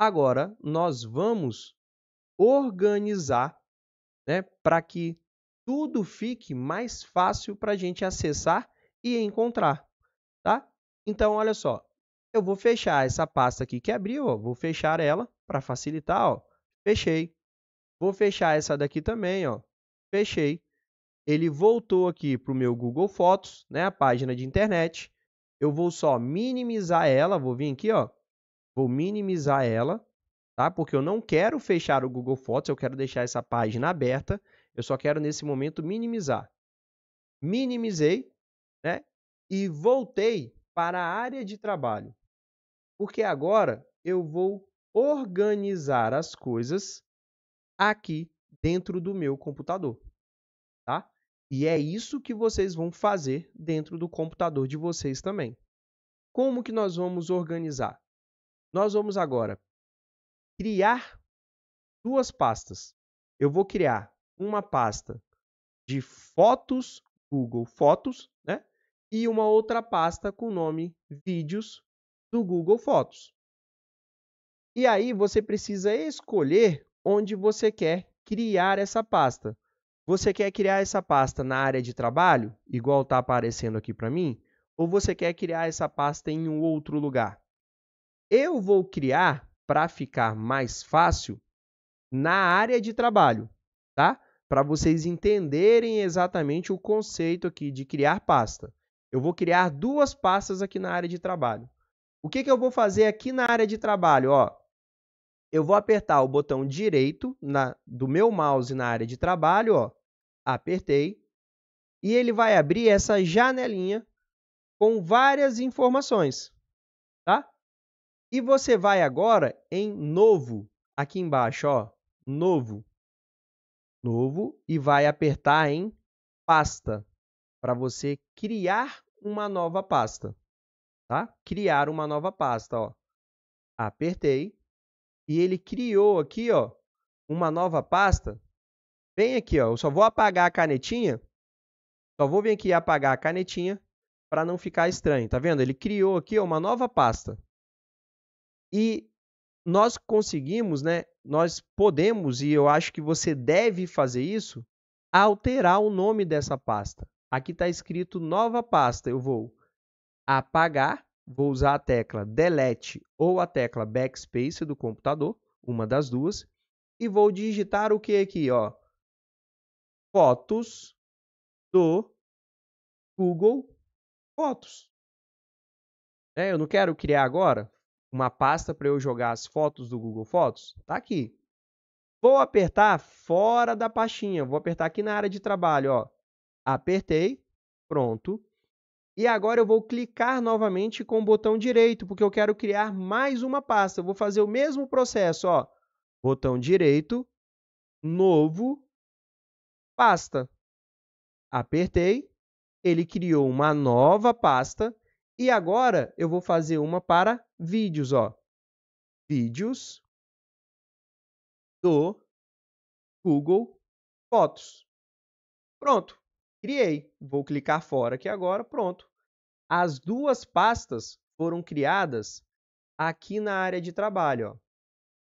Agora, nós vamos organizar né, para que tudo fique mais fácil para a gente acessar e encontrar. Tá? Então, olha só, eu vou fechar essa pasta aqui que abriu, ó, vou fechar ela para facilitar, ó, fechei. Vou fechar essa daqui também, ó, fechei. Ele voltou aqui para o meu Google Fotos, né, a página de internet. Eu vou só minimizar ela, vou vir aqui, ó, Vou minimizar ela, tá? Porque eu não quero fechar o Google Fotos, eu quero deixar essa página aberta. Eu só quero, nesse momento, minimizar. Minimizei, né? E voltei para a área de trabalho. Porque agora eu vou organizar as coisas aqui dentro do meu computador, tá? E é isso que vocês vão fazer dentro do computador de vocês também. Como que nós vamos organizar? Nós vamos agora criar duas pastas. Eu vou criar uma pasta de fotos, Google Fotos, né? E uma outra pasta com o nome Vídeos do Google Fotos. E aí você precisa escolher onde você quer criar essa pasta. Você quer criar essa pasta na área de trabalho, igual está aparecendo aqui para mim, ou você quer criar essa pasta em um outro lugar? Eu vou criar para ficar mais fácil na área de trabalho, tá? Para vocês entenderem exatamente o conceito aqui de criar pasta. Eu vou criar duas pastas aqui na área de trabalho. O que, que eu vou fazer aqui na área de trabalho? Ó, eu vou apertar o botão direito na, do meu mouse na área de trabalho, ó, apertei, e ele vai abrir essa janelinha com várias informações. E você vai agora em novo, aqui embaixo, ó, novo. Novo e vai apertar em pasta para você criar uma nova pasta, tá? Criar uma nova pasta, ó. Apertei e ele criou aqui, ó, uma nova pasta. Vem aqui, ó, eu só vou apagar a canetinha. Só vou vir aqui apagar a canetinha para não ficar estranho, tá vendo? Ele criou aqui ó, uma nova pasta. E nós conseguimos, né? Nós podemos, e eu acho que você deve fazer isso, alterar o nome dessa pasta. Aqui está escrito nova pasta. Eu vou apagar, vou usar a tecla delete ou a tecla backspace do computador, uma das duas, e vou digitar o que aqui, ó? Fotos do Google Fotos. É, eu não quero criar agora uma pasta para eu jogar as fotos do Google Fotos? Está aqui. Vou apertar fora da pastinha. Vou apertar aqui na área de trabalho. Ó. Apertei. Pronto. E agora eu vou clicar novamente com o botão direito, porque eu quero criar mais uma pasta. Eu vou fazer o mesmo processo. Ó. Botão direito, novo, pasta. Apertei. Ele criou uma nova pasta e agora eu vou fazer uma para vídeos, ó. Vídeos do Google Fotos. Pronto, criei. Vou clicar fora aqui agora, pronto. As duas pastas foram criadas aqui na área de trabalho, ó.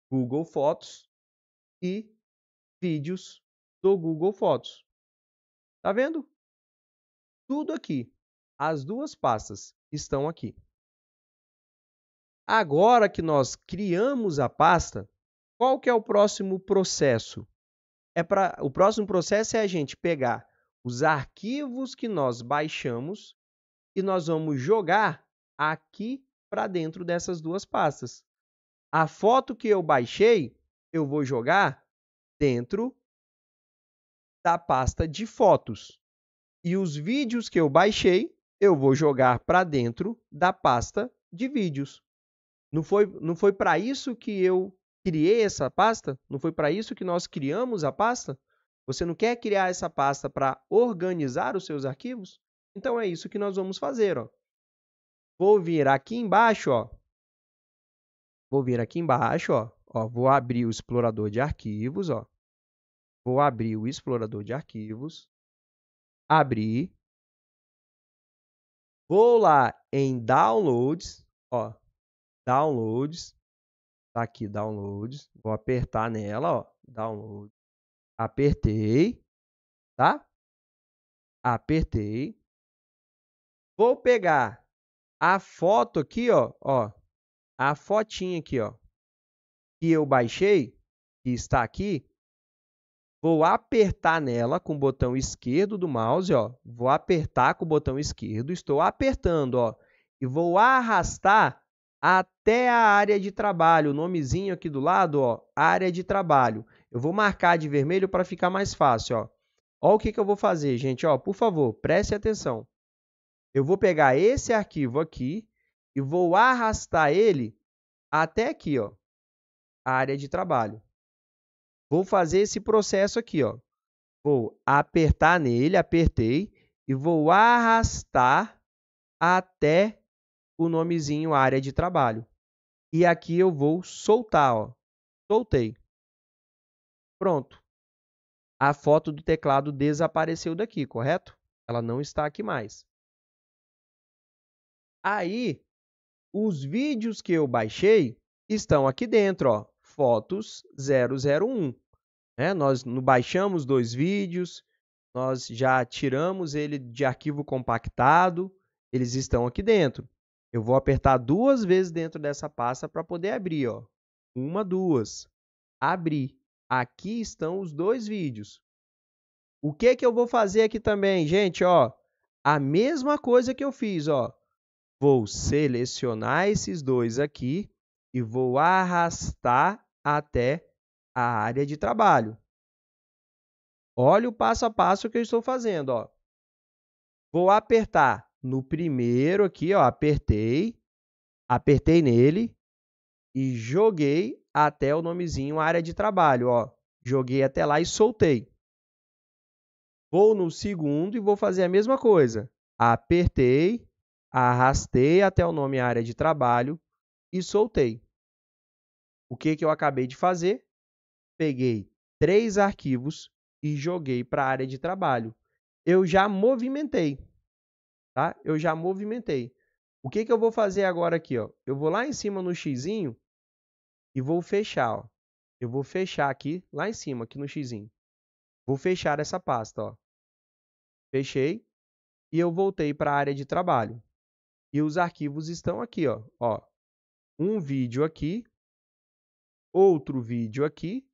Google Fotos e vídeos do Google Fotos. Tá vendo? Tudo aqui. As duas pastas estão aqui. Agora que nós criamos a pasta, qual que é o próximo processo? É para o próximo processo é a gente pegar os arquivos que nós baixamos e nós vamos jogar aqui para dentro dessas duas pastas. A foto que eu baixei, eu vou jogar dentro da pasta de fotos. E os vídeos que eu baixei, eu vou jogar para dentro da pasta de vídeos. Não foi, não foi para isso que eu criei essa pasta? Não foi para isso que nós criamos a pasta? Você não quer criar essa pasta para organizar os seus arquivos? Então é isso que nós vamos fazer. Ó. Vou vir aqui embaixo, ó. Vou vir aqui embaixo, ó. ó. Vou abrir o explorador de arquivos, ó. Vou abrir o explorador de arquivos. Abrir. Vou lá em downloads, ó, downloads, tá aqui downloads, vou apertar nela, ó, download. Apertei, tá? Apertei. Vou pegar a foto aqui, ó, ó, a fotinha aqui, ó, que eu baixei, que está aqui, vou apertar nela com o botão esquerdo do mouse, ó. Vou apertar com o botão esquerdo, estou apertando, ó. E vou arrastar até a área de trabalho, o nomezinho aqui do lado, ó, área de trabalho. Eu vou marcar de vermelho para ficar mais fácil, ó. Ó o que, que eu vou fazer, gente, ó, por favor, preste atenção. Eu vou pegar esse arquivo aqui e vou arrastar ele até aqui, ó, a área de trabalho. Vou fazer esse processo aqui, ó. Vou apertar nele, apertei, e vou arrastar até o nomezinho área de trabalho. E aqui eu vou soltar, ó. Soltei. Pronto. A foto do teclado desapareceu daqui, correto? Ela não está aqui mais. Aí, os vídeos que eu baixei estão aqui dentro, ó fotos 001. Né? Nós baixamos dois vídeos, nós já tiramos ele de arquivo compactado, eles estão aqui dentro. Eu vou apertar duas vezes dentro dessa pasta para poder abrir. Ó. Uma, duas. Abrir. Aqui estão os dois vídeos. O que, que eu vou fazer aqui também, gente? Ó, a mesma coisa que eu fiz. Ó. Vou selecionar esses dois aqui e vou arrastar até a área de trabalho. Olha o passo a passo que eu estou fazendo. Ó. Vou apertar no primeiro aqui, ó, apertei, apertei nele e joguei até o nomezinho área de trabalho. Ó. Joguei até lá e soltei. Vou no segundo e vou fazer a mesma coisa. Apertei, arrastei até o nome área de trabalho e soltei. O que, que eu acabei de fazer? Peguei três arquivos e joguei para a área de trabalho. Eu já movimentei, tá? Eu já movimentei. O que, que eu vou fazer agora aqui? Ó? Eu vou lá em cima no x e vou fechar. Ó. Eu vou fechar aqui, lá em cima, aqui no x. Vou fechar essa pasta. Ó. Fechei e eu voltei para a área de trabalho. E os arquivos estão aqui. Ó. Ó, um vídeo aqui, outro vídeo aqui.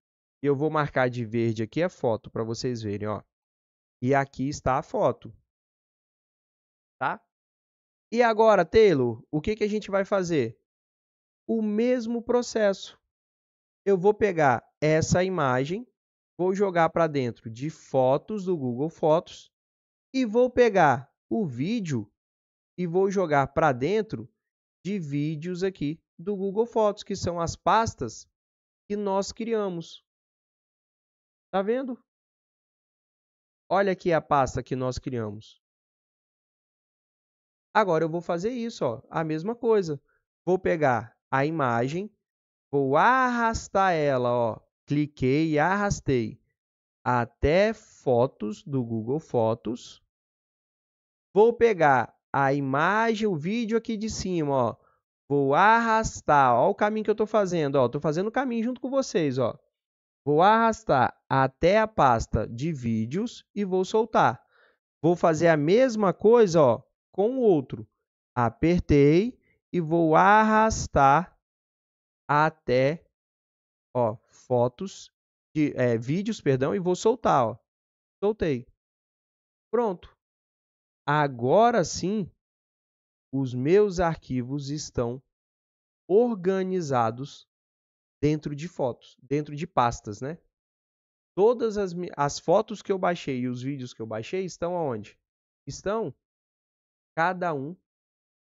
Eu vou marcar de verde aqui a foto para vocês verem, ó. E aqui está a foto. Tá? E agora, Taylor, o que, que a gente vai fazer? O mesmo processo. Eu vou pegar essa imagem, vou jogar para dentro de fotos do Google Fotos e vou pegar o vídeo e vou jogar para dentro de vídeos aqui do Google Fotos, que são as pastas que nós criamos. Tá vendo? Olha aqui a pasta que nós criamos. Agora eu vou fazer isso, ó, a mesma coisa. Vou pegar a imagem, vou arrastar ela, ó, cliquei e arrastei até fotos do Google Fotos. Vou pegar a imagem, o vídeo aqui de cima, ó, Vou arrastar. Olha o caminho que eu estou fazendo. Ó, estou fazendo o caminho junto com vocês. Ó. Vou arrastar até a pasta de vídeos e vou soltar. Vou fazer a mesma coisa ó, com o outro. Apertei e vou arrastar até ó, fotos, de, é, vídeos, perdão, e vou soltar. Ó. Soltei. Pronto. Agora sim, os meus arquivos estão organizados dentro de fotos, dentro de pastas, né? Todas as, as fotos que eu baixei e os vídeos que eu baixei estão aonde? Estão cada um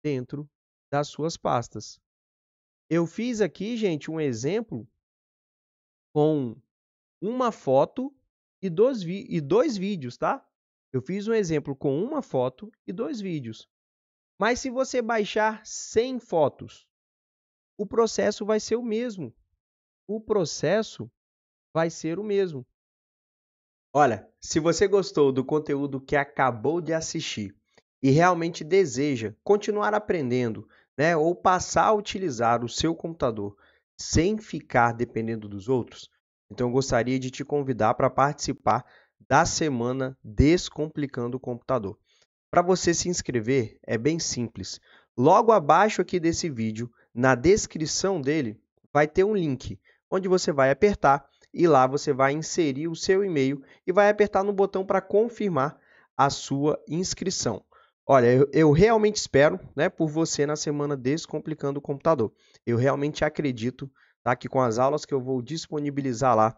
dentro das suas pastas. Eu fiz aqui, gente, um exemplo com uma foto e dois, e dois vídeos, tá? Eu fiz um exemplo com uma foto e dois vídeos. Mas se você baixar 100 fotos, o processo vai ser o mesmo. O processo vai ser o mesmo. Olha, se você gostou do conteúdo que acabou de assistir e realmente deseja continuar aprendendo, né, ou passar a utilizar o seu computador sem ficar dependendo dos outros, então eu gostaria de te convidar para participar da semana Descomplicando o Computador. Para você se inscrever é bem simples. Logo abaixo aqui desse vídeo, na descrição dele, vai ter um link onde você vai apertar e lá você vai inserir o seu e-mail e vai apertar no botão para confirmar a sua inscrição. Olha, eu, eu, realmente espero né, por você na semana Descomplicando o Computador. Eu realmente acredito tá, que com as aulas que eu vou disponibilizar lá,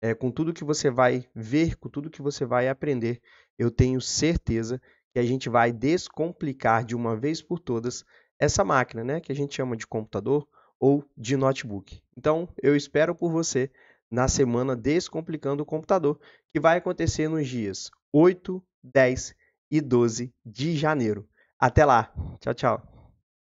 é, com tudo que você vai ver, com tudo que você vai aprender, eu tenho certeza que a gente vai descomplicar de uma vez por todas essa máquina, né, que a gente chama de computador ou de notebook. Então, eu espero por você na semana Descomplicando o Computador, que vai acontecer nos dias 8, 10 e 12 de janeiro. Até lá. Tchau, tchau.